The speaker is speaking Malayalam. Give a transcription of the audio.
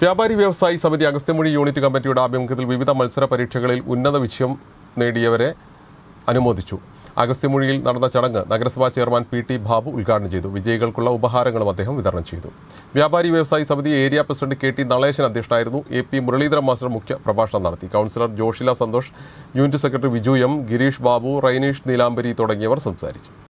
വ്യാപാരി വ്യവസായി സമിതി അഗസ്ത്യമൊഴി യൂണിറ്റ് കമ്മിറ്റിയുടെ ആഭിമുഖ്യത്തിൽ വിവിധ മത്സര പരീക്ഷകളിൽ ഉന്നത വിഷയം നേടിയവരെ അനുമോദിച്ചു അഗസ്ത്യമൊഴിയിൽ നടന്ന ചടങ്ങ് നഗരസഭാ ചെയർമാൻ പി ടി ബാബു ഉദ്ഘാടനം ചെയ്തു വിജയികൾക്കുള്ള ഉപഹാരങ്ങളും അദ്ദേഹം വിതരണം ചെയ്തു വ്യാപാരി വ്യവസായി സമിതി area president K T Nalesan അധ്യക്ഷനായിരുന്നു എ പി മുരളീധരൻ മാസ്റ്റർ മുഖ്യ പ്രഭാഷണം നടത്തി councillor Joshila Santhosh unit secretary Viju M Girish Babu Raineesh Neelambari തുടങ്ങിയവർ സംസാരിച്ചു